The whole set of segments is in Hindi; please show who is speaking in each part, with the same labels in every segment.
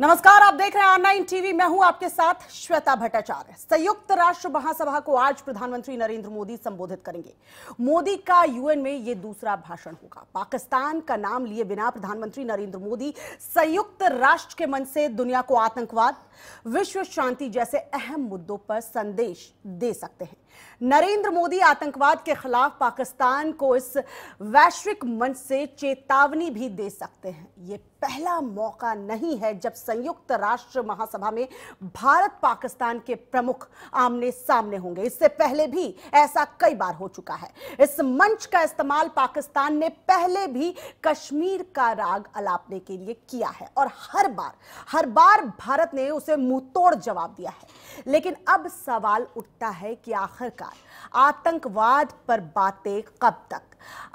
Speaker 1: नमस्कार आप देख रहे हैं ऑनलाइन टीवी मैं हूं आपके साथ श्वेता भट्टाचार्य संयुक्त राष्ट्र महासभा को आज प्रधानमंत्री नरेंद्र मोदी संबोधित करेंगे मोदी का यूएन में ये दूसरा भाषण होगा पाकिस्तान का नाम लिए बिना प्रधानमंत्री नरेंद्र मोदी संयुक्त राष्ट्र के मन से दुनिया को आतंकवाद विश्व शांति जैसे अहम मुद्दों पर संदेश दे सकते हैं नरेंद्र मोदी आतंकवाद के खिलाफ पाकिस्तान को इस वैश्विक मंच से चेतावनी भी दे सकते हैं ये पहला मौका नहीं है जब संयुक्त राष्ट्र महासभा में भारत पाकिस्तान के प्रमुख आमने सामने होंगे इससे पहले भी ऐसा कई बार हो चुका है इस मंच का इस्तेमाल पाकिस्तान ने पहले भी कश्मीर का राग अलापने के लिए किया है और हर बार हर बार भारत ने उसे मुंह जवाब दिया है लेकिन अब सवाल उठता है कि आखिरकार सरकार आतंकवाद पर बातें कब तक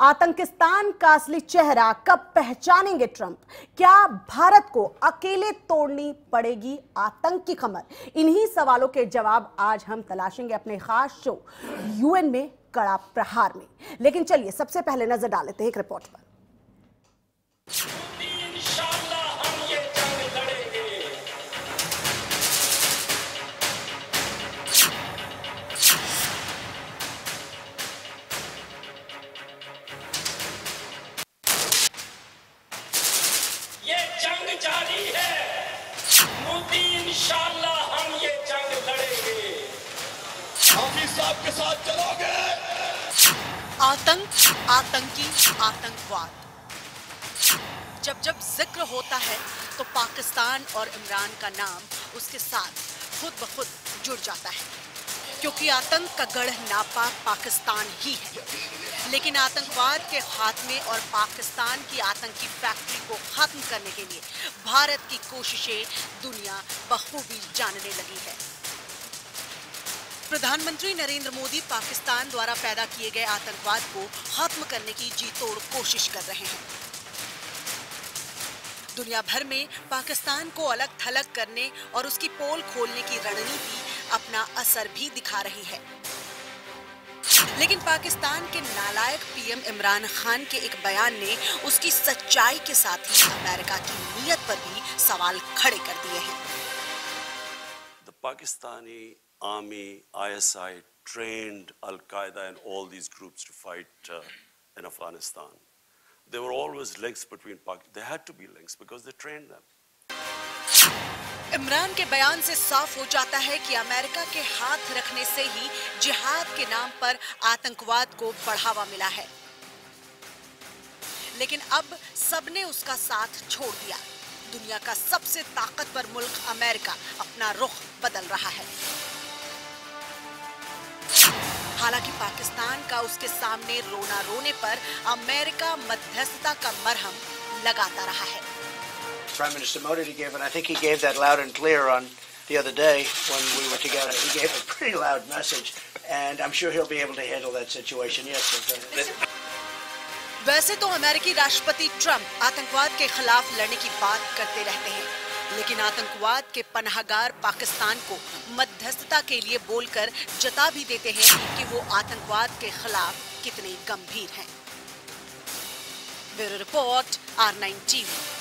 Speaker 1: आतंकिस्तान का असली चेहरा कब पहचानेंगे ट्रंप क्या भारत को अकेले तोड़नी पड़ेगी आतंक की खमर इन्हीं सवालों के जवाब आज हम तलाशेंगे अपने खास शो यूएन में कड़ा प्रहार में लेकिन चलिए सबसे पहले नजर डाल लेते हैं एक रिपोर्ट पर चलोगे आतंक आतंकी आतंकवाद जब जब जिक्र होता है तो पाकिस्तान और इमरान का नाम उसके साथ खुद ब खुद जुड़ जाता है क्योंकि आतंक का गढ़ नापाक पाकिस्तान ही है लेकिन आतंकवाद के खात्मे और पाकिस्तान की आतंकी फैक्ट्री को खत्म करने के लिए भारत की कोशिशें दुनिया बखूबी जानने लगी है प्रधानमंत्री नरेंद्र मोदी पाकिस्तान द्वारा पैदा किए गए आतंकवाद को खत्म करने की जी तोड़ कोशिश कर रहे हैं दुनिया भर में पाकिस्तान को अलग थलग करने और उसकी पोल खोलने की रणनीति अपना असर भी दिखा रही है लेकिन पाकिस्तान के नालायक पीएम इमरान खान के एक बयान ने उसकी सच्चाई के साथ ही अमेरिका की नीयत पर भी सवाल खड़े कर दिए हैं
Speaker 2: Pakistani army, ISI, trained Al Qaeda and all these groups to fight uh, in Afghanistan. There were always links between Pakistan. There had to be links because they trained them.
Speaker 1: Imran के बयान से साफ हो जाता है कि अमेरिका के हाथ रखने से ही जिहाद के नाम पर आतंकवाद को बढ़ावा मिला है लेकिन अब सबने उसका साथ छोड़ दिया दुनिया का सबसे ताकतवर मुल्क अमेरिका अपना रुख बदल रहा है हालांकि पाकिस्तान का उसके सामने रोना रोने पर अमेरिका मध्यस्थता का मरहम लगाता रहा है
Speaker 3: Prime Minister Modi gave, and I think he gave that loud and clear on the other day when we were together. He gave a pretty loud message, and
Speaker 4: I'm sure he'll be able to handle that situation. Yes, sir.
Speaker 1: वैसे तो अमेरिकी राष्ट्रपति ट्रंप आतंकवाद के खिलाफ लड़ने की बात करते रहते हैं लेकिन आतंकवाद के पनाहगार पाकिस्तान को मध्यस्थता के लिए बोलकर जता भी देते हैं कि वो आतंकवाद के खिलाफ कितने गंभीर हैं bureau report R nine TV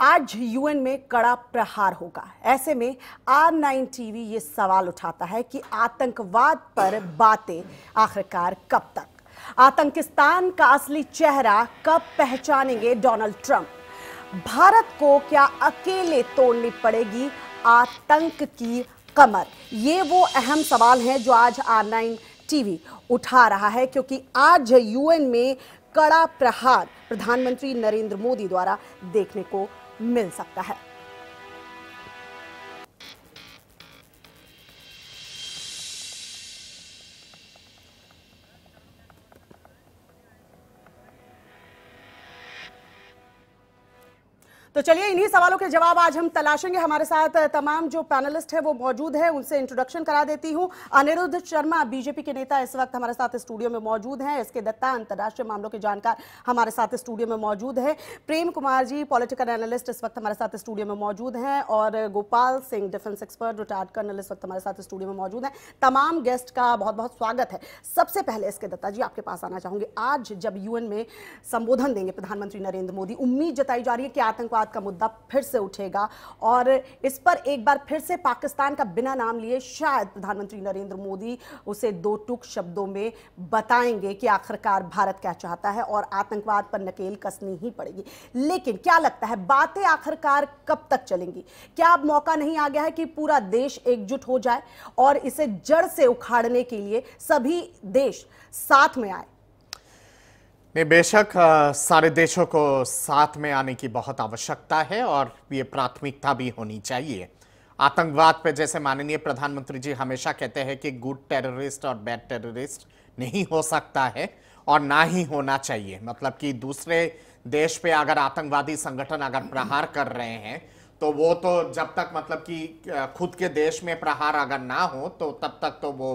Speaker 1: आज यूएन में कड़ा प्रहार होगा ऐसे में आर नाइन टीवी ये सवाल उठाता है कि आतंकवाद पर बातें आखिरकार कब तक आतंकिस्तान का असली चेहरा कब पहचानेंगे डोनाल्ड ट्रंप भारत को क्या अकेले तोड़नी पड़ेगी आतंक की कमर ये वो अहम सवाल है जो आज आर नाइन टीवी उठा रहा है क्योंकि आज यूएन में कड़ा प्रहार प्रधानमंत्री नरेंद्र मोदी द्वारा देखने को मिल सकता है तो चलिए इन्हीं सवालों के जवाब आज हम तलाशेंगे हमारे साथ तमाम जो पैनलिस्ट है वो मौजूद है उनसे इंट्रोडक्शन करा देती हूँ अनिरुद्ध शर्मा बीजेपी के नेता इस वक्त हमारे साथ स्टूडियो में मौजूद हैं एस के दत्ता अंतर्राष्ट्रीय मामलों के जानकार हमारे साथ स्टूडियो में मौजूद है प्रेम कुमार जी पॉलिटिकल एनालिस्ट इस वक्त हमारे साथ स्टूडियो में मौजूद हैं और Gopal Singh defence expert retired colonel इस वक्त हमारे साथ स्टूडियो में मौजूद हैं तमाम गेस्ट का बहुत बहुत स्वागत है सबसे पहले इसके दत्ता जी आपके पास आना चाहूंगी आज जब यूएन में संबोधन देंगे प्रधानमंत्री नरेंद्र मोदी उम्मीद जताई जा रही है कि आतंकवाद आतंकवाद का मुद्दा फिर से उठेगा और इस पर एक बार फिर से पाकिस्तान का बिना नाम लिए शायद प्रधानमंत्री नरेंद्र मोदी उसे दो टुक शब्दों में बताएंगे कि आखिरकार भारत क्या चाहता है और आतंकवाद पर नकेल कसनी ही पड़ेगी लेकिन क्या लगता है बातें आखिरकार कब तक चलेंगी क्या अब मौका नहीं आ गया है कि पूरा देश एकजुट हो जाए और इसे जड़ से उखाड़ने के लिए सभी देश साथ में आए
Speaker 4: नहीं बेशक सारे देशों को साथ में आने की बहुत आवश्यकता है और ये प्राथमिकता भी होनी चाहिए आतंकवाद पे जैसे माननीय प्रधानमंत्री जी हमेशा कहते हैं कि गुड टेररिस्ट और बैड टेररिस्ट नहीं हो सकता है और ना ही होना चाहिए मतलब कि दूसरे देश पे अगर आतंकवादी संगठन अगर प्रहार कर रहे हैं तो वो तो जब तक मतलब कि खुद के देश में प्रहार अगर ना हो तो तब तक तो वो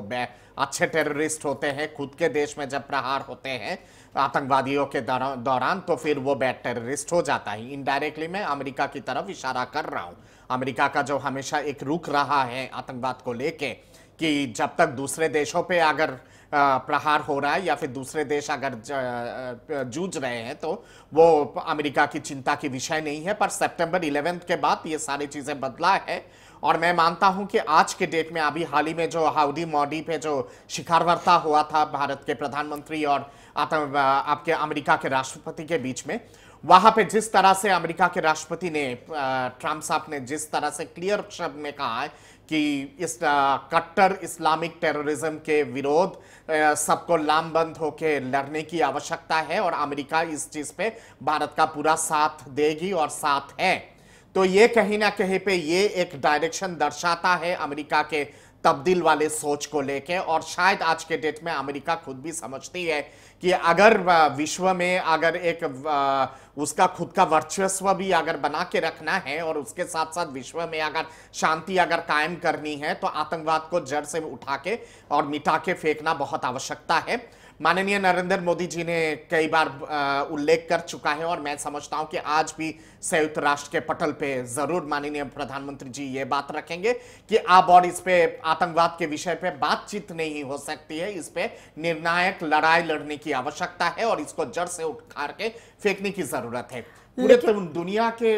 Speaker 4: अच्छे टेररिस्ट होते हैं खुद के देश में जब प्रहार होते हैं आतंकवादियों के दौरान तो फिर वो बैड टेररिस्ट हो जाता है इनडायरेक्टली मैं अमेरिका की तरफ इशारा कर रहा हूँ अमेरिका का जो हमेशा एक रुख रहा है आतंकवाद को लेके कि जब तक दूसरे देशों पे अगर प्रहार हो रहा है या फिर दूसरे देश अगर जूझ रहे हैं तो वो अमेरिका की चिंता की विषय नहीं है पर सितंबर इलेवेंथ के बाद ये सारी चीज़ें बदला है और मैं मानता हूं कि आज के डेट में अभी हाल ही में जो हाउडी मोडी पे जो शिखर वार्ता हुआ था भारत के प्रधानमंत्री और आपके अमेरिका के राष्ट्रपति के बीच में वहां पे जिस तरह से अमेरिका के राष्ट्रपति ने ट्रम्प साहब ने जिस तरह से क्लियर शब्द में कहा है कि इस कट्टर इस्लामिक टेररिज्म के विरोध सबको लामबंद होकर लड़ने की आवश्यकता है और अमेरिका इस चीज़ पे भारत का पूरा साथ देगी और साथ है तो ये कहीं ना कहीं पे ये एक डायरेक्शन दर्शाता है अमेरिका के तब्दील वाले सोच को लेके और शायद आज के डेट में अमेरिका खुद भी समझती है कि अगर विश्व में अगर एक उसका खुद का वर्चस्व भी अगर बना के रखना है और उसके साथ साथ विश्व में अगर शांति अगर कायम करनी है तो आतंकवाद को जड़ से उठा के और मिटा के फेंकना बहुत आवश्यकता है माननीय नरेंद्र मोदी जी ने कई बार उल्लेख कर चुका है और मैं समझता हूं कि आज भी संयुक्त राष्ट्र के पटल पे जरूर माननीय प्रधानमंत्री जी ये बात रखेंगे कि अब और इस पे आतंकवाद के विषय पे बातचीत नहीं हो सकती है इस पे निर्णायक लड़ाई लड़ने की आवश्यकता है और इसको जड़ से उठा के फेंकने की जरूरत है पूरे तो दुनिया के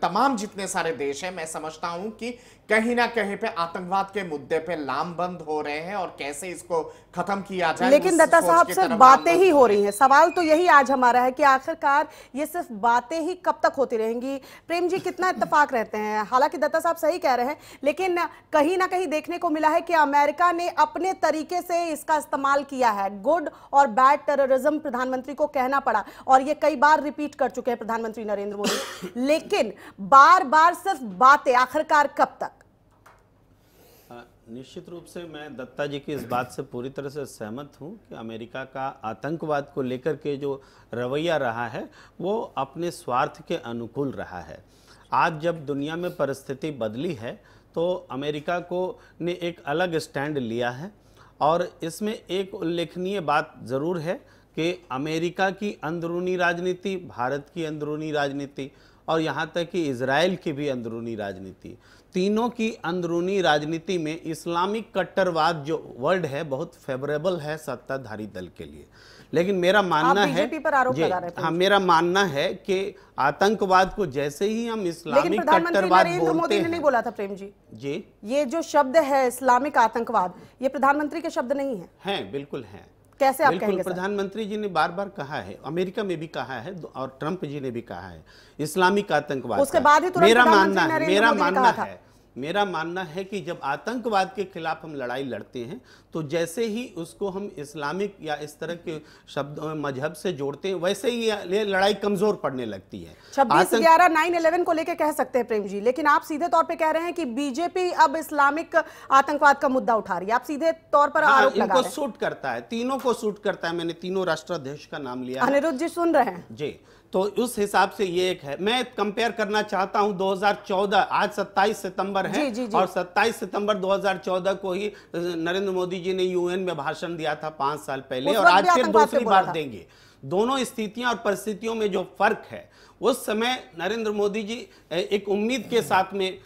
Speaker 4: तमाम जितने सारे देश हैं मैं समझता हूं कि कहीं ना कहीं पे आतंकवाद के मुद्दे पे लामबंद हो रहे हैं और कैसे इसको खत्म किया जाए लेकिन दत्ता साहब सिर्फ बातें
Speaker 1: ही हो रही हैं सवाल तो यही आज हमारा है कि आखिरकार ये सिर्फ बातें ही कब तक होती रहेंगी प्रेम जी कितना इतफाक रहते हैं हालांकि दत्ता साहब सही कह रहे हैं लेकिन कहीं ना कहीं देखने को मिला है कि अमेरिका ने अपने तरीके से इसका इस्तेमाल किया है गुड और बैड टेररिज्म प्रधानमंत्री को कहना पड़ा और ये कई बार रिपीट कर चुके हैं प्रधानमंत्री नरेंद्र मोदी लेकिन बार बार सिर्फ बातें आखिरकार कब तक
Speaker 2: निश्चित रूप से मैं दत्ता जी की इस बात से पूरी तरह से सहमत हूं कि अमेरिका का आतंकवाद को लेकर के जो रवैया रहा है वो अपने स्वार्थ के अनुकूल रहा है आज जब दुनिया में परिस्थिति बदली है तो अमेरिका को ने एक अलग स्टैंड लिया है और इसमें एक उल्लेखनीय बात ज़रूर है कि अमेरिका की अंदरूनी राजनीति भारत की अंदरूनी राजनीति और यहाँ तक कि इसराइल की भी अंदरूनी राजनीति तीनों की अंदरूनी राजनीति में इस्लामिक कट्टरवाद जो वर्ड है बहुत फेवरेबल है सत्ताधारी दल के लिए लेकिन मेरा मानना है पर आरोप लगा रहे हाँ मेरा मानना है कि आतंकवाद को जैसे ही हम इस्लामिक कट्टरवाद बोलते हैं नहीं
Speaker 1: बोला था प्रेम जी जी ये जो शब्द है इस्लामिक आतंकवाद ये प्रधानमंत्री के शब्द नहीं
Speaker 2: है बिल्कुल है कैसे आप कहेंगे प्रधानमंत्री जी ने बार बार कहा है अमेरिका में भी कहा है और ट्रंप जी ने भी कहा है इस्लामिक आतंकवाद उसके बाद ही मेरा मानना है मेरा मानना है मेरा मानना है कि जब आतंकवाद के खिलाफ हम लड़ाई लड़ते हैं तो जैसे ही उसको हम इस्लामिक या इस तरह के शब्द मजहब से जोड़ते हैं वैसे ही ये लड़ाई कमजोर पड़ने लगती है छब्बीस ग्यारह
Speaker 1: नाइन इलेवन को लेकर कह सकते हैं प्रेम जी लेकिन आप सीधे तौर पर कह रहे हैं कि बीजेपी अब इस्लामिक आतंकवाद का मुद्दा उठा रही है आप सीधे तौर पर हाँ, इनको सूट
Speaker 2: करता है तीनों को सूट करता है मैंने तीनों राष्ट्राध्यक्ष का नाम लिया
Speaker 1: अनिरुद्ध जी सुन रहे हैं
Speaker 2: जी तो उस हिसाब से ये एक है मैं कंपेयर करना चाहता हूं 2014 आज 27 सितंबर है जी, जी, जी. और 27 सितंबर 2014 को ही नरेंद्र मोदी जी ने यूएन में भाषण दिया था पांच साल पहले और आज फिर दूसरी बार देंगे दोनों स्थितियां और परिस्थितियों में जो फर्क है उस समय नरेंद्र मोदी जी एक उम्मीद के साथ में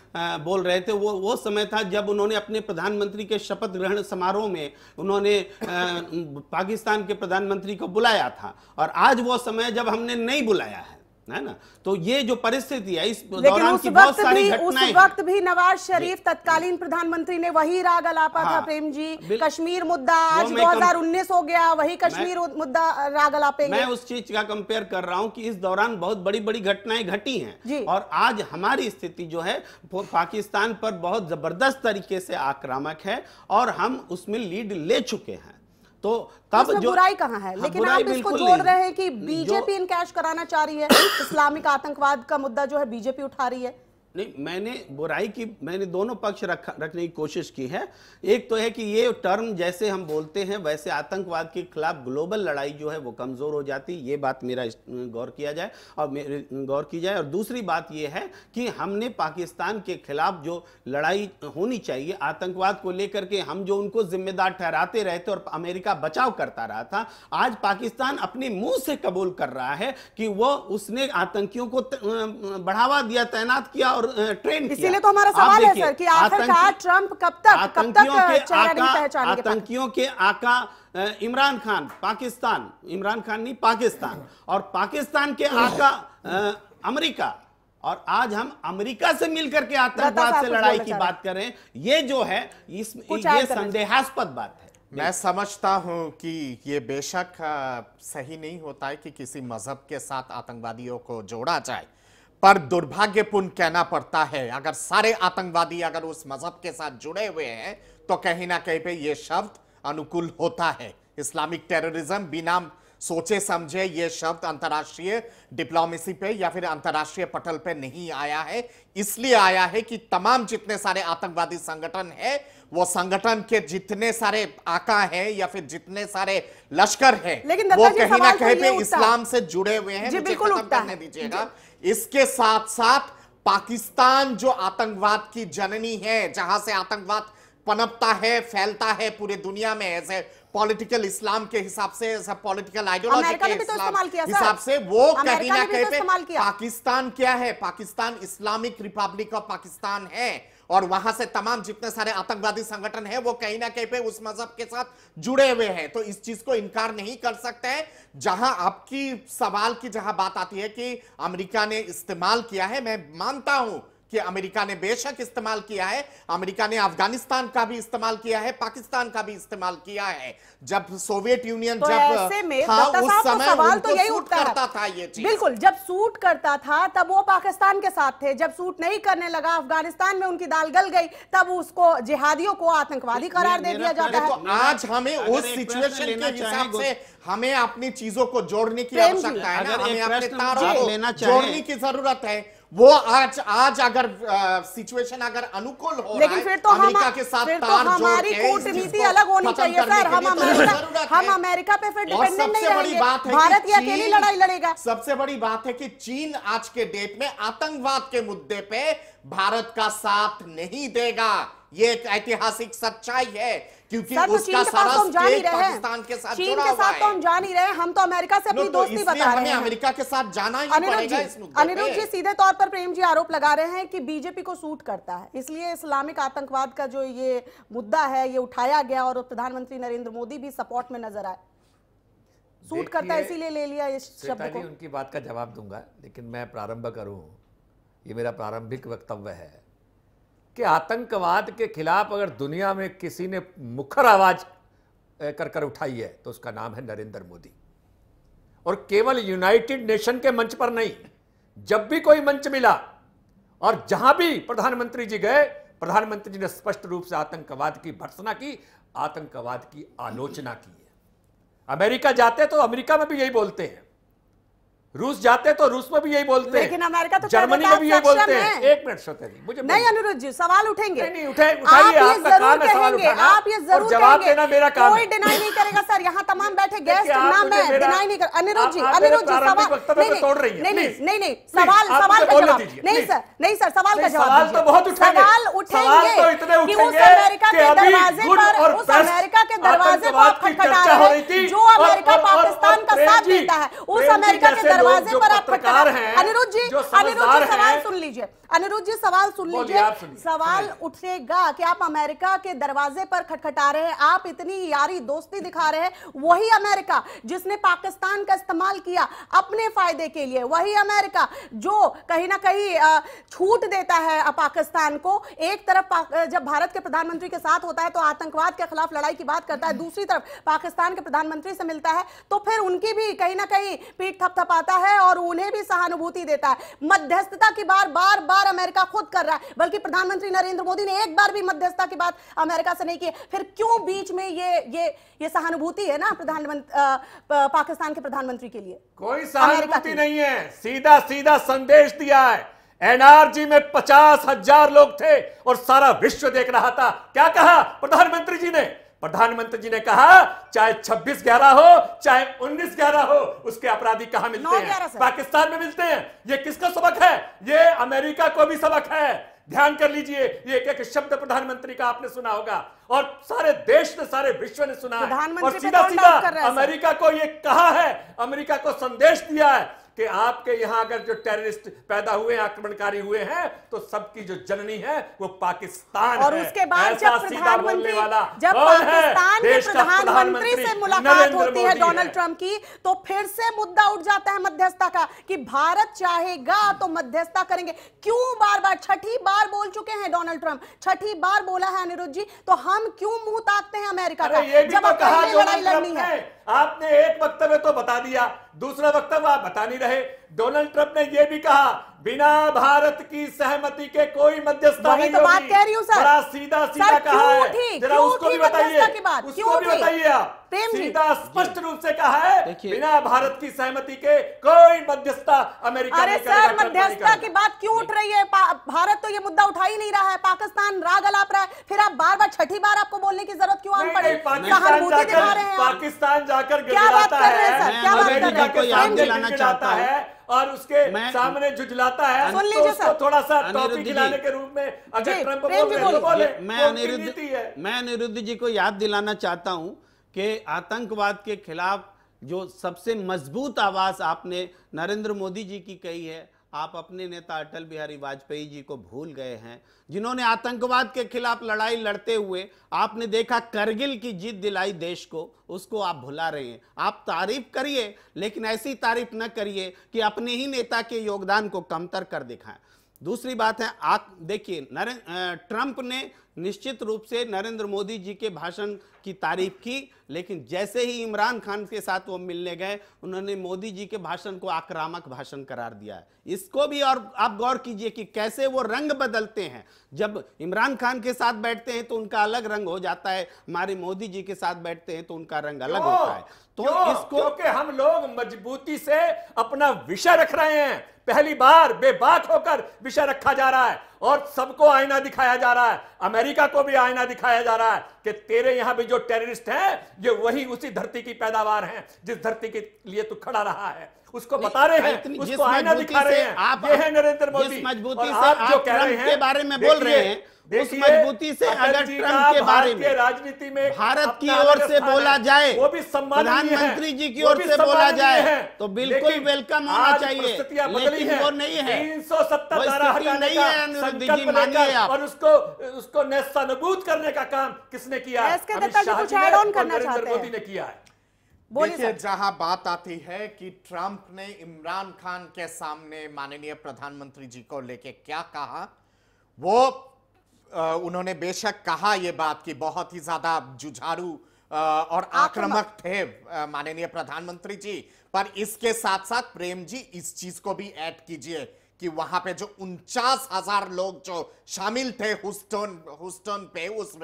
Speaker 2: बोल रहे थे वो वो समय था जब उन्होंने अपने प्रधानमंत्री के शपथ ग्रहण समारोह में उन्होंने पाकिस्तान के प्रधानमंत्री को बुलाया था और आज वो समय जब हमने नहीं बुलाया है है ना तो ये जो परिस्थिति है इस दौरान की बहुत सारी घटनाएं
Speaker 1: उस वक्त भी नवाज शरीफ तत्कालीन प्रधानमंत्री ने वही राग अलापा हाँ, था प्रेम जी कश्मीर मुद्दा आज 2019 हो गया वही कश्मीर मुद्दा राग अलापेंगे मैं उस
Speaker 2: चीज का कंपेयर कर रहा हूँ कि इस दौरान बहुत बड़ी बड़ी घटनाएं घटी हैं और आज हमारी स्थिति जो है पाकिस्तान पर बहुत जबरदस्त तरीके से आक्रामक है और हम उसमें लीड ले चुके हैं तो तब तो जो बुराई कहाँ है हाँ, लेकिन आप इसको जोड़ रहे
Speaker 1: हैं कि बीजेपी इनकैश कराना चाह रही है इस्लामिक आतंकवाद का मुद्दा जो है बीजेपी उठा रही है
Speaker 2: नहीं मैंने बुराई की मैंने दोनों पक्ष रख रखने की कोशिश की है एक तो है कि ये टर्म जैसे हम बोलते हैं वैसे आतंकवाद के खिलाफ ग्लोबल लड़ाई जो है वो कमज़ोर हो जाती ये बात मेरा गौर किया जाए और मेरे गौर की जाए और दूसरी बात ये है कि हमने पाकिस्तान के खिलाफ जो लड़ाई होनी चाहिए आतंकवाद को लेकर के हम जो उनको जिम्मेदार ठहराते रहे थे और अमेरिका बचाव करता रहा था आज पाकिस्तान अपने मुँह से कबूल कर रहा है कि वो उसने आतंकियों को बढ़ावा दिया तैनात किया और और ट्रेन इसीलिए तो हमारा सवाल है सर कि आखिरकार ट्रंप कब तक कब तक चेहरा नहीं आतंकियों के आका इमरान खान पाकिस्तान इमरान खान नहीं पाकिस्तान और पाकिस्तान के आका अमेरिका और आज हम अमेरिका से मिलकर के आतंकवाद से लड़ाई की बात करें
Speaker 4: ये जो है ये
Speaker 2: संदेहास्पद बात है
Speaker 4: मैं समझता हूं कि ये बेशक सही नहीं होता है कि किसी मजहब के साथ आतंकवादियों को जोड़ा जाए पर दुर्भाग्यपूर्ण कहना पड़ता है अगर सारे आतंकवादी अगर उस मजहब के साथ जुड़े हुए हैं तो कहीं ना कहीं पे ये शब्द अनुकूल होता है इस्लामिक टेररिज्म बिना सोचे समझे ये शब्द अंतर्राष्ट्रीय डिप्लोमेसी पे या फिर अंतर्राष्ट्रीय पटल पे नहीं आया है इसलिए आया है कि तमाम जितने सारे आतंकवादी संगठन है वो संगठन के जितने सारे आका हैं या फिर जितने सारे लश्कर हैं लेकिन वो कहीं ना तो कहीं पे इस्लाम से जुड़े हुए हैं मुझे खत्म करने दीजिएगा इसके साथ साथ पाकिस्तान जो आतंकवाद की जननी है जहां से आतंकवाद पनपता है फैलता है पूरे दुनिया में ऐसे पॉलिटिकल इस्लाम के हिसाब से ऐसा पॉलिटिकल आइडियोलॉजी के तो हिसाब से वो कहीं ना कहीं पाकिस्तान क्या है Pakistan Islamic Republic of Pakistan है और वहां से तमाम जितने सारे आतंकवादी संगठन है वो कहीं ना कहीं पे उस मजहब के साथ जुड़े हुए हैं तो इस चीज को इनकार नहीं कर सकते हैं जहां आपकी सवाल की जहां बात आती है कि अमेरिका ने इस्तेमाल किया है मैं मानता हूं कि अमेरिका ने बेशक इस्तेमाल किया है अमेरिका ने अफगानिस्तान का भी इस्तेमाल किया है पाकिस्तान का भी इस्तेमाल किया है जब सोवियत यूनियन तो जब में था, हाँ, उस तो समय सवाल तो यही उठता करता था ये चीज बिल्कुल जब सूट करता
Speaker 1: था तब वो पाकिस्तान के साथ थे जब सूट नहीं करने लगा अफगानिस्तान में उनकी दाल गल गई तब उसको जिहादियों को आतंकवादी करार दे दिया जाता है तो
Speaker 4: आज हमें उस सिचुएशन के हिसाब से हमें अपनी चीजों को जोड़ने की आवश्यकता है ना हमें अपने तारों को जोड़ने की जरूरत है वो आज आज अगर सिचुएशन अगर अनुकूल हो लेकिन फिर तो अमेरिका हम, के साथ फिर तो हमारी कूटनीति अलग होनी चाहिए सर हम तो अमेरिका हम अमेरिका पे फिर डिपेंडेंट नहीं रहेंगे भारत ये अकेली लड़ाई लड़ेगा सबसे बड़ी बात है कि चीन आज के डेट में आतंकवाद के मुद्दे पे भारत का साथ नहीं देगा ये एक ऐतिहासिक सच्चाई है क्योंकि तो उसका सारा तो स्टेट पाकिस्तान के साथ चीन के साथ तो हम जान
Speaker 1: ही रहे हम तो अमेरिका से अपनी तो दोस्ती बता रहे हैं अमेरिका
Speaker 4: के साथ जाना ही अनिरुद्ध जी अनिरुद्ध जी
Speaker 1: सीधे तौर पर प्रेम जी आरोप लगा रहे हैं कि बीजेपी को सूट करता है इसलिए इस्लामिक आतंकवाद का जो ये मुद्दा है ये उठाया गया और प्रधानमंत्री नरेंद्र मोदी भी सपोर्ट में नजर आए
Speaker 5: सूट करता है इसीलिए
Speaker 1: ले लिया इस शब्द को उनकी
Speaker 5: बात का जवाब दूंगा लेकिन मैं प्रारंभ करूं ये मेरा प्रारंभिक वक्तव्य है कि आतंकवाद के खिलाफ अगर दुनिया में किसी ने मुखर आवाज कर कर उठाई है तो उसका नाम है नरेंद्र मोदी और केवल यूनाइटेड नेशन के मंच पर नहीं जब भी कोई मंच मिला और जहां भी प्रधानमंत्री जी गए प्रधानमंत्री जी ने स्पष्ट रूप से आतंकवाद की भर्सना की आतंकवाद की आलोचना की है अमेरिका जाते तो अमेरिका में भी यही बोलते हैं रूस जाते तो रूस में भी यही बोलते लेकिन अमेरिका तो जर्मनी में भी यही बोलते हैं एक मिनट सोते
Speaker 1: नहीं अनुरोध जी सवाल उठेंगे नहीं उठे उठाइए आप जरूर कहेंगे आप ये जरूर जवाब देना मेरा काम कोई डिनाई नहीं करेगा सर यहाँ तमाम बैठे गेस्ट ना मैं डिनाई नहीं कर अनुरोध जी अनुरोध जी सवाल तोड़ रही नहीं नहीं नहीं सवाल सवाल का जवाब नहीं सर नहीं सर सवाल का जवाब सवाल तो बहुत उठेंगे सवाल तो उठेंगे तो इतने उठेंगे अमेरिका के दरवाजे पर उस अमेरिका के दरवाजे पर खटखटा रहे जो अमेरिका पाकिस्तान का साथ देता है उस अमेरिका के दरवाजे पर आप खटखटा अनिरुद्ध जी अनिरुद्ध जी सवाल सुन लीजिए अनिरुद्ध जी सवाल सुन लीजिए सवाल उठेगा कि आप अमेरिका के दरवाजे पर खटखटा रहे हैं आप इतनी यारी दोस्ती दिखा रहे हैं वही अमेरिका जिसने पाकिस्तान का इस्तेमाल किया अपने फायदे के लिए वही अमेरिका जो कहीं ना कहीं छूट देता है पाकिस्तान को एक तरफ जब भारत के प्रधानमंत्री के साथ होता है तो आतंकवाद के खिलाफ लड़ाई की बात करता है दूसरी तरफ पाकिस्तान के प्रधानमंत्री से मिलता है तो फिर उनकी भी कहीं ना कहीं पीठ थपथपाता है और उन्हें भी सहानुभूति देता है मध्यस्थता की बार बार बार लगातार अमेरिका खुद कर रहा है बल्कि प्रधानमंत्री नरेंद्र मोदी ने एक बार भी मध्यस्थता की बात अमेरिका से नहीं की फिर क्यों बीच में ये ये ये सहानुभूति है ना प्रधानमंत्री पाकिस्तान के प्रधानमंत्री के लिए
Speaker 5: कोई सहानुभूति नहीं है सीधा सीधा संदेश दिया है एनआरजी में पचास हजार लोग थे और सारा विश्व देख रहा था क्या कहा प्रधानमंत्री जी ने प्रधानमंत्री जी ने कहा चाहे छब्बीस ग्यारह हो चाहे उन्नीस ग्यारह हो उसके अपराधी कहा मिलते हैं पाकिस्तान में मिलते हैं ये किसका सबक है ये अमेरिका को भी सबक है ध्यान कर लीजिए ये एक एक शब्द प्रधानमंत्री का आपने सुना होगा और सारे देश ने सारे विश्व ने सुना है और सीधा सीधा अमेरिका को ये कहा है अमेरिका को संदेश दिया है कि आपके यहां अगर जो टेररिस्ट पैदा हुए आक्रमणकारी हुए हैं तो सबकी जो जननी है वो पाकिस्तान और उसके बाद जब प्रधानमंत्री जब पाकिस्तान के प्रधानमंत्री से मुलाकात होती
Speaker 1: है डोनाल्ड ट्रंप की तो फिर से मुद्दा उठ जाता है मध्यस्थता का कि भारत चाहेगा तो मध्यस्थता करेंगे क्यों बार बार छठी बार बोल चुके हैं डोनाल्ड ट्रंप छठी बार बोला है अनिरुद्ध जी तो हम क्यों मुंह ताकते हैं अमेरिका का जब तो लड़ाई लड़नी है
Speaker 5: आपने एक वक्तव्य तो बता दिया दूसरा वक्तव्य आप बता नहीं रहे डोनाल्ड ट्रंप ने यह भी कहा बिना भारत की सहमति के कोई मध्यस्थता नहीं तो बात कह रही हूँ सर सीधा सीधा कहा है जरा उसको भी बताइए उसको भी बताइए आप सीधा स्पष्ट रूप से कहा है बिना भारत की सहमति के कोई मध्यस्थता अमेरिका अरे सर मध्यस्थता की बात क्यों उठ
Speaker 1: रही है भारत तो ये मुद्दा उठा ही नहीं रहा है पाकिस्तान राग अलाप रहा है फिर आप बार बार छठी बार आपको बोलने की जरूरत क्यों आने पड़े
Speaker 5: पाकिस्तान जाकर
Speaker 1: क्या बात कर रहे हैं सर क्या बात कर रहे हैं
Speaker 5: और उसके सामने झुझलाता है तो सुन थोड़ा सा टॉपिक दिलाने के रूप में अगर ट्रंप बोले तो मैं अनिरुद्ध
Speaker 2: मैं अनिरुद्ध जी को याद दिलाना चाहता हूं कि आतंकवाद के खिलाफ जो सबसे मजबूत आवाज आपने नरेंद्र मोदी जी की कही है आप अपने नेता अटल बिहारी वाजपेयी जी को भूल गए हैं जिन्होंने आतंकवाद के खिलाफ लड़ाई लड़ते हुए आपने देखा करगिल की जीत दिलाई देश को उसको आप भुला रहे हैं आप तारीफ करिए लेकिन ऐसी तारीफ न करिए कि अपने ही नेता के योगदान को कमतर कर दिखाएं दूसरी बात है आप देखिए नरेंद्र ट्रंप ने निश्चित रूप से नरेंद्र मोदी जी के भाषण की तारीफ की लेकिन जैसे ही इमरान खान के साथ वो मिलने गए उन्होंने मोदी जी के भाषण को आक्रामक भाषण करार दिया है इसको भी और आप गौर कीजिए कि कैसे वो रंग बदलते हैं जब इमरान खान के साथ बैठते हैं तो उनका अलग रंग हो जाता है हमारे मोदी जी के साथ बैठते हैं तो उनका रंग अलग होता है
Speaker 5: तो इसको क्योंकि हम लोग मजबूती से अपना विषय रख रहे हैं पहली बार बेबाक होकर विषय रखा जा रहा है और सबको आईना दिखाया जा रहा है अमेरिका अमेरिका को भी आईना दिखाया जा रहा है कि तेरे यहां भी जो टेररिस्ट हैं ये वही उसी धरती की पैदावार हैं जिस धरती के लिए तू खड़ा रहा है उसको बता रहे हैं उसको आईना दिखा रहे हैं आप ये हैं नरेंद्र मोदी मजबूती आप जो कह रहे हैं बारे में बोल रहे हैं उस मजबूती से अगर ट्रंप के बारे में राजनीति में भारत की ओर से बोला जाए वो भी प्रधानमंत्री जी की ओर से बोला जाए तो बिल्कुल वेलकम होना चाहिए लेकिन वो नहीं है तीन सौ सत्तर नहीं है अनुरुद्ध जी मानिए आप और उसको उसको नेस्तनाबूद
Speaker 4: करने का काम किसने किया नरेंद्र मोदी ने किया है देखिए जहां बात आती है कि ट्रंप ने इमरान खान के सामने माननीय प्रधानमंत्री जी को लेके क्या कहा वो उन्होंने बेशक कहा ये बात कि बहुत ही ज्यादा जुझारू और आक्रामक थे माननीय प्रधानमंत्री जी पर इसके साथ साथ प्रेम जी इस चीज को भी ऐड कीजिए कि वहां पे जो उनचास हजार लोग जो शामिल थे हुस्टन हुस्टन पे उस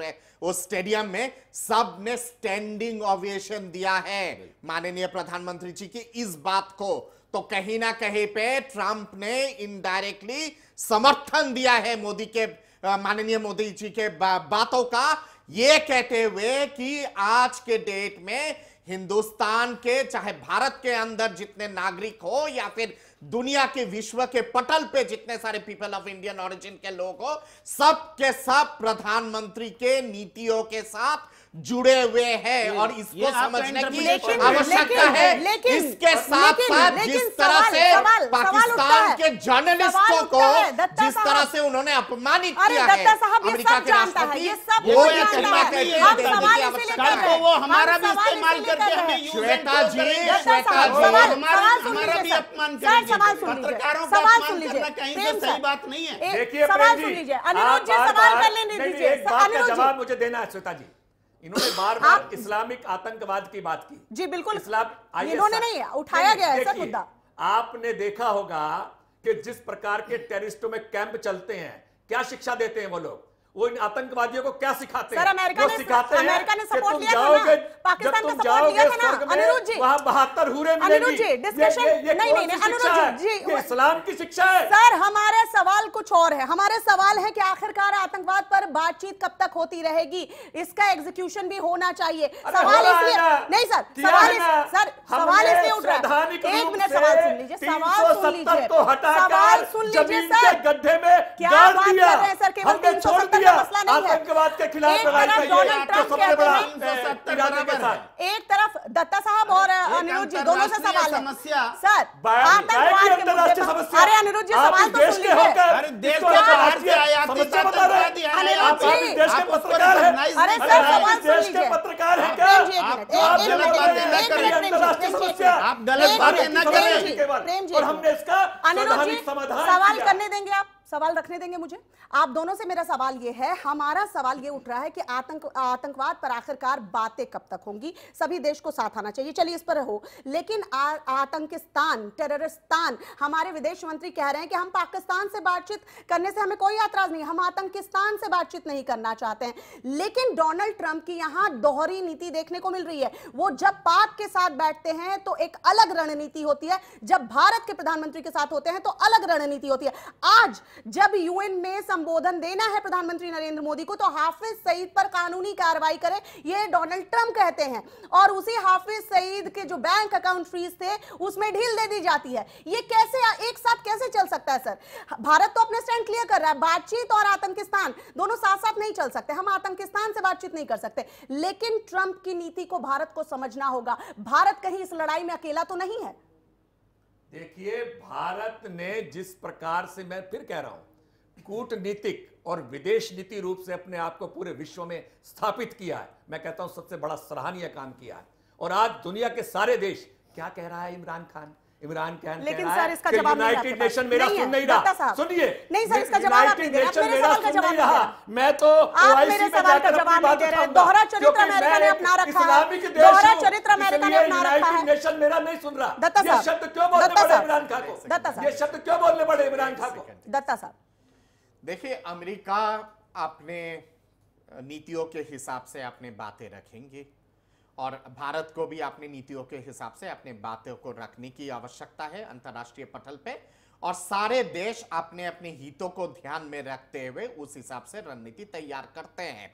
Speaker 4: उस स्टेडियम में सब ने स्टैंडिंग ओविएशन दिया है माननीय प्रधानमंत्री जी की इस बात को तो कहीं ना कहीं पे ट्रंप ने इनडायरेक्टली समर्थन दिया है मोदी के माननीय मोदी जी के बातों का ये कहते हुए कि आज के डेट में हिंदुस्तान के चाहे भारत के अंदर जितने नागरिक हो या फिर दुनिया के विश्व के पटल पे जितने सारे पीपल ऑफ इंडियन ऑरिजिन के लोग हो सब के सब प्रधानमंत्री के नीतियों के साथ जुड़े हुए हैं और इसको समझने की आवश्यकता है लेकिन, इसके साथ साथ जिस तरह से पाकिस्तान के जर्नलिस्टों को जिस तरह से उन्होंने अपमानित किया है अमेरिका के राष्ट्रपति वो कल को वो हमारा भी इस्तेमाल करके हमें श्वेता
Speaker 2: जी श्वेता जी हमारा भी अपमान पत्रकारों का अपमान करना कहीं तो से सही बात नहीं है देखिए सवाल सुन हाँ, लीजिए अनिरुद्ध जी सवाल कर लेने दीजिए जवाब
Speaker 5: मुझे देना है श्वेता जी इन्होंने बार बार इस्लामिक आतंकवाद की बात की जी बिल्कुल इस्लाम इन्होंने नहीं उठाया गया ऐसा मुद्दा आपने देखा होगा कि जिस प्रकार के टेरिस्टों में कैंप चलते हैं क्या शिक्षा देते हैं वो लोग वो इन आतंकवादियों को क्या सिखाते हैं अमेरिका ने सिखाते हैं अमेरिका ने सपोर्ट लिया था ना पाकिस्तान का सपोर्ट लिया था ना अनुरोध जी वहां बहत्तर हुरे अनुरोध जी डिस्कशन नहीं नहीं नहीं अनिरुद्ध जी ये इस्लाम की शिक्षा है
Speaker 1: सर हमारा सवाल कुछ और है हमारे सवाल है कि आखिरकार आतंकवाद पर बातचीत कब तक होती रहेगी इसका एग्जीक्यूशन भी होना चाहिए सवाल इसलिए नहीं सर सवाल सर सवाल इसलिए उठ रहा है एक मिनट सवाल सुन लीजिए सवाल सुन लीजिए सवाल सुन लीजिए सर गड्ढे में क्या बात कर रहे हैं सर केवल तीन सौ सत्तर आतंकवाद के खिलाफ लड़ाई चाहिए एक तरफ दत्ता साहब और अनिरुद्ध जी दोनों से सवाल है सर आतंकवाद समस्या अरे अनिरुद्ध जी
Speaker 5: सवाल तो सुन लीजिए पत्रकार है क्या आप गलत बातें न करें और हमने इसका सवाल करने
Speaker 1: देंगे आप सवाल रखने देंगे मुझे आप दोनों से मेरा सवाल यह है हमारा सवाल यह उठ रहा है कि आतंक आतंकवाद पर आखिरकार बातें कब तक होंगी सभी देश को साथ आना चाहिए चलिए इस पर हो लेकिन आतंकिस्तान टेररिस्तान हमारे विदेश मंत्री कह रहे हैं कि हम पाकिस्तान से बातचीत करने से हमें कोई ऐतराज नहीं हम आतंकिस्तान से बातचीत नहीं करना चाहते हैं लेकिन डोनाल्ड ट्रंप की यहां दोहरी नीति देखने को मिल रही है वो जब पाक के साथ बैठते हैं तो एक अलग रणनीति होती है जब भारत के प्रधानमंत्री के साथ होते हैं तो अलग रणनीति होती है आज जब यूएन में संबोधन देना है प्रधानमंत्री नरेंद्र मोदी को तो हाफिज सईद पर कानूनी कार्रवाई करें ये डोनाल्ड ट्रंप कहते हैं और उसी हाफिज सईद के जो बैंक अकाउंट फ्रीज थे उसमें ढील दे दी जाती है ये कैसे एक साथ कैसे चल सकता है सर भारत तो अपने स्टैंड क्लियर कर रहा है बातचीत और आतंकिस्तान दोनों साथ साथ नहीं चल सकते हम आतंकिस्तान से बातचीत नहीं कर सकते लेकिन ट्रंप की नीति को भारत को समझना होगा भारत कहीं इस लड़ाई में अकेला तो नहीं है
Speaker 5: देखिए भारत ने जिस प्रकार से मैं फिर कह रहा हूं कूटनीतिक और विदेश नीति रूप से अपने आप को पूरे विश्व में स्थापित किया है मैं कहता हूं सबसे बड़ा सराहनीय काम किया है और आज दुनिया के सारे देश क्या कह रहा है इमरान खान इमरान खान लेकिन सर इसका जवाब यूनाइटेड नेशन मेरा सुन नहीं रहा सुनिए नहीं सर इसका जवाब आप नहीं दे रहे तो मेरे सवाल का जवाब रहा मैं तो ओआईसी में जाकर अपनी बात नहीं दे रहे दोहरा चरित्र अमेरिका ने अपना रखा है दोहरा चरित्र अमेरिका ने अपना रखा है नेशन
Speaker 4: मेरा नहीं सुन रहा दत्ता साहब ये शब्द क्यों बोलने पड़े इमरान खान को दत्ता साहब ये शब्द क्यों बोलने पड़े इमरान खान को दत्ता साहब देखिए अमेरिका अपने नीतियों के हिसाब से अपने बातें रखेंगे और भारत को भी अपनी नीतियों के हिसाब से अपने बातों को रखने की आवश्यकता है अंतर्राष्ट्रीय पटल पे और सारे देश अपने अपने हितों को ध्यान में रखते हुए उस हिसाब से रणनीति तैयार करते हैं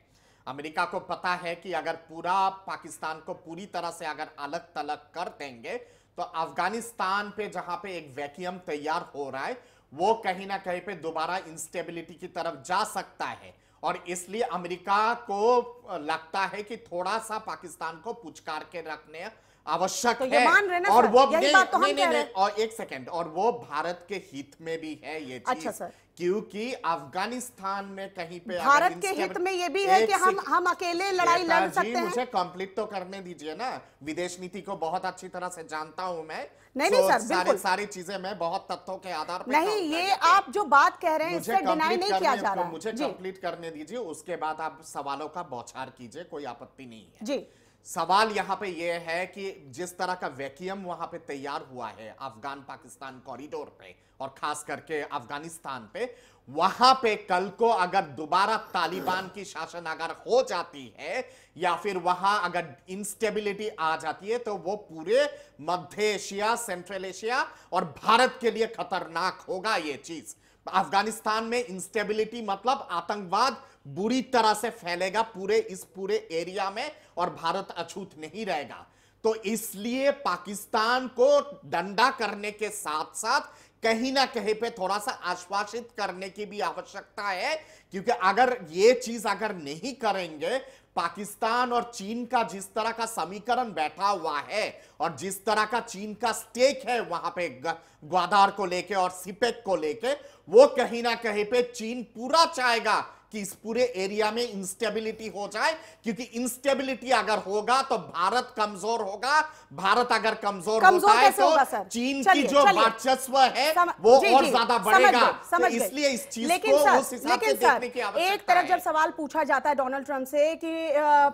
Speaker 4: अमेरिका को पता है कि अगर पूरा पाकिस्तान को पूरी तरह से अगर अलग तलग कर देंगे तो अफगानिस्तान पे जहां पे एक वैक्यूम तैयार हो रहा है वो कहीं ना कहीं पे दोबारा इंस्टेबिलिटी की तरफ जा सकता है और इसलिए अमेरिका को लगता है कि थोड़ा सा पाकिस्तान को पुचकार के रखने आवश्यक तो है मान रहे ना और वो यही बात तो हम कह रहे हैं और एक सेकंड और वो भारत के हित में भी है ये चीज अच्छा सर क्योंकि अफगानिस्तान में कहीं पे भारत के हित में ये भी है कि हम
Speaker 1: हम अकेले लड़ाई लड़ सकते हैं मुझे
Speaker 4: कंप्लीट तो करने दीजिए ना विदेश नीति को बहुत अच्छी तरह से जानता हूँ मैं नहीं नहीं सर सारे सारी चीजें मैं बहुत तथ्यों के आधार पर नहीं ये
Speaker 1: आप जो बात कह रहे हैं इसे डिनाई नहीं किया जा रहा
Speaker 4: मुझे कंप्लीट करने दीजिए उसके बाद आप सवालों का बौछार कीजिए कोई आपत्ति नहीं है जी सवाल यहां पे यह है कि जिस तरह का वैक्यूम वहां पे तैयार हुआ है अफगान पाकिस्तान कॉरिडोर पे और खास करके अफगानिस्तान पे वहां पे कल को अगर दोबारा तालिबान की शासन अगर हो जाती है या फिर वहां अगर इंस्टेबिलिटी आ जाती है तो वो पूरे मध्य एशिया सेंट्रल एशिया और भारत के लिए खतरनाक होगा ये चीज अफगानिस्तान में इंस्टेबिलिटी मतलब आतंकवाद बुरी तरह से फैलेगा पूरे इस पूरे एरिया में और भारत अछूत नहीं रहेगा तो इसलिए पाकिस्तान को दंडा करने के साथ साथ कहीं ना कहीं पे थोड़ा सा आश्वासित करने की भी आवश्यकता है क्योंकि अगर ये चीज अगर नहीं करेंगे पाकिस्तान और चीन का जिस तरह का समीकरण बैठा हुआ है और जिस तरह का चीन का स्टेक है वहां पे ग्वादार को लेके और सिपेक को लेके वो कहीं ना कहीं पे चीन पूरा चाहेगा कि इस पूरे एरिया में इंस्टेबिलिटी हो जाए क्योंकि इंस्टेबिलिटी अगर होगा तो भारत कमजोर होगा भारत अगर कमजोर, होता है तो चीन की जो वर्चस्व है सम... वो जी, और ज्यादा बढ़ेगा तो इसलिए इस चीज को एक तरफ जब
Speaker 1: सवाल पूछा जाता है डोनाल्ड ट्रंप से कि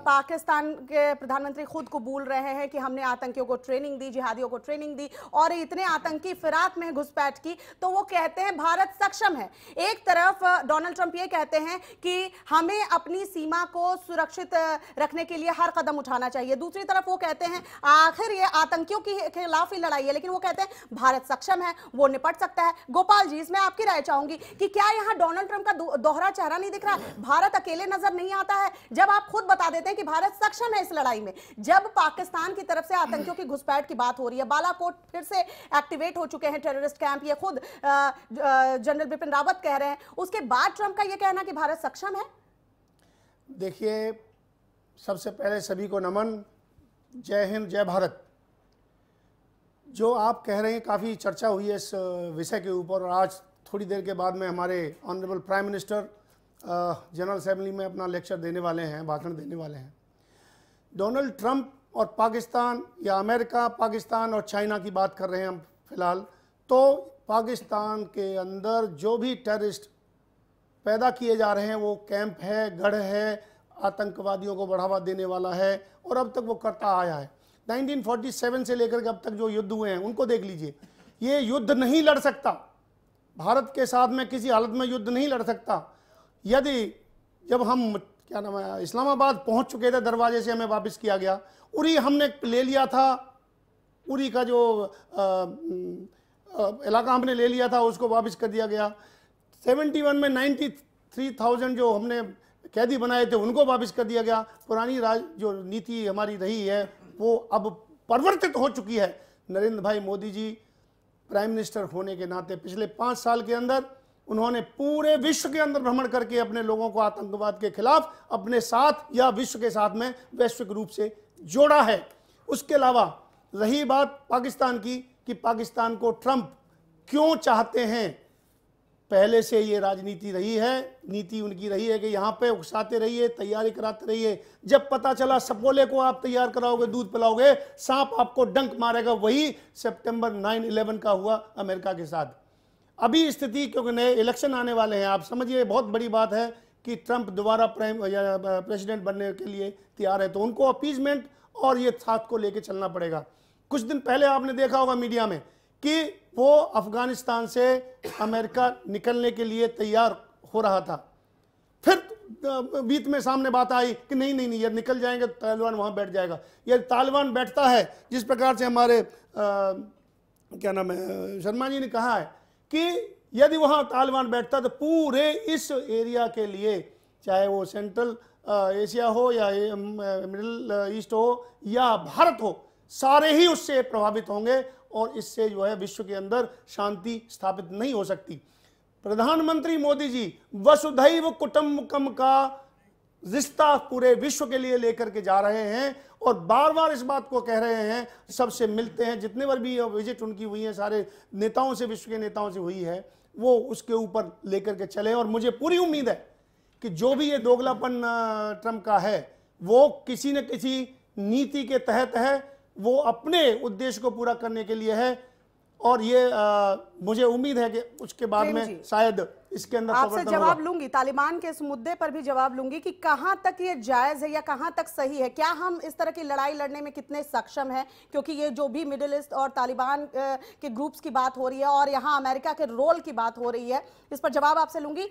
Speaker 1: पाकिस्तान के प्रधानमंत्री खुद को बोल रहे हैं कि हमने आतंकियों को ट्रेनिंग दी जिहादियों को ट्रेनिंग दी और इतने आतंकी फिराक में घुसपैठ की तो वो कहते हैं भारत सक्षम है एक तरफ डोनाल्ड ट्रंप ये कहते हैं कि हमें अपनी सीमा को सुरक्षित रखने के लिए हर कदम उठाना चाहिए दूसरी तरफ वो कहते हैं आखिर ये आतंकियों के खिलाफ ही लड़ाई है लेकिन वो कहते हैं भारत सक्षम है वो निपट सकता है गोपाल जी इसमें आपकी राय चाहूंगी कि क्या यहाँ डोनाल्ड ट्रंप का दोहरा चेहरा नहीं दिख रहा भारत अकेले नजर नहीं आता है जब आप खुद बता देते हैं कि भारत सक्षम है इस लड़ाई में जब पाकिस्तान की तरफ से आतंकियों की घुसपैठ की बात हो रही है बालाकोट फिर से एक्टिवेट हो चुके हैं टेररिस्ट कैंप ये खुद जनरल बिपिन रावत कह रहे हैं उसके बाद ट्रंप का यह कहना कि भारत भारत सक्षम है
Speaker 3: देखिए सबसे पहले सभी को नमन जय हिंद जय भारत जो आप कह रहे हैं काफ़ी चर्चा हुई है इस विषय के ऊपर और आज थोड़ी देर के बाद में हमारे honourable prime minister general assembly में अपना लेक्चर देने वाले हैं भाषण देने वाले हैं डोनाल्ड ट्रंप और पाकिस्तान या अमेरिका पाकिस्तान और चाइना की बात कर रहे हैं हम फिलहाल तो पाकिस्तान के अंदर जो भी टेररिस्ट पैदा किए जा रहे हैं वो कैंप है गढ़ है आतंकवादियों को बढ़ावा देने वाला है और अब तक वो करता आया है 1947 से लेकर के अब तक जो युद्ध हुए हैं उनको देख लीजिए ये युद्ध नहीं लड़ सकता भारत के साथ में किसी हालत में युद्ध नहीं लड़ सकता यदि जब हम क्या नाम है इस्लामाबाद पहुंच चुके थे दरवाजे से हमें वापस किया गया उरी हमने ले लिया था उरी का जो आ, आ, इलाका हमने ले लिया था उसको वापस कर दिया गया 71 में 93,000 जो हमने कैदी बनाए थे उनको वापस कर दिया गया पुरानी राज जो नीति हमारी रही है वो अब परिवर्तित हो चुकी है नरेंद्र भाई मोदी जी प्राइम मिनिस्टर होने के नाते पिछले पाँच साल के अंदर उन्होंने पूरे विश्व के अंदर भ्रमण करके अपने लोगों को आतंकवाद के खिलाफ अपने साथ या विश्व के साथ में वैश्विक रूप से जोड़ा है उसके अलावा रही बात पाकिस्तान की कि पाकिस्तान को ट्रंप क्यों चाहते हैं पहले से ये राजनीति रही है नीति उनकी रही है कि यहाँ पे उकसाते रहिए तैयारी कराते रहिए जब पता चला सपोले को आप तैयार कराओगे दूध पिलाओगे सांप आपको डंक मारेगा वही सितंबर 9/11 का हुआ अमेरिका के साथ अभी स्थिति क्योंकि नए इलेक्शन आने वाले हैं आप समझिए बहुत बड़ी बात है कि ट्रंप दोबारा प्राइम प्रेसिडेंट बनने के लिए तैयार है तो उनको अपीजमेंट और ये साथ को लेके चलना पड़ेगा कुछ दिन पहले आपने देखा होगा मीडिया में कि वो अफ़गानिस्तान से अमेरिका निकलने के लिए तैयार हो रहा था फिर बीच में सामने बात आई कि नहीं नहीं नहीं यार निकल जाएंगे तो तालिबान वहाँ बैठ जाएगा यदि तालिबान बैठता है जिस प्रकार से हमारे आ, क्या नाम है शर्मा जी ने कहा है कि यदि वहाँ तालिबान बैठता तो पूरे इस एरिया के लिए चाहे वो सेंट्रल एशिया हो या मिडिल ईस्ट हो या भारत हो सारे ही उससे प्रभावित होंगे और इससे जो है विश्व के अंदर शांति स्थापित नहीं हो सकती प्रधानमंत्री मोदी जी वसुधैव कुटुंबकम का रिश्ता पूरे विश्व के लिए लेकर के जा रहे हैं और बार बार इस बात को कह रहे हैं सबसे मिलते हैं जितने बार भी विजिट उनकी हुई है सारे नेताओं से विश्व के नेताओं से हुई है वो उसके ऊपर लेकर के चले और मुझे पूरी उम्मीद है कि जो भी ये दोगलापन ट्रंप का है वो किसी न किसी नीति के तहत है वो अपने उद्देश्य को पूरा करने के लिए है और ये आ, मुझे उम्मीद है कि उसके बाद में शायद इसके अंदर आपसे जवाब
Speaker 1: लूंगी तालिबान के इस मुद्दे पर भी जवाब लूंगी कि कहां तक ये जायज है या कहां तक सही है क्या हम इस तरह की लड़ाई लड़ने में कितने सक्षम हैं क्योंकि ये जो भी मिडिल ईस्ट और तालिबान के ग्रुप्स की बात हो रही है और यहाँ अमेरिका के रोल की बात हो रही है इस पर जवाब आपसे लूंगी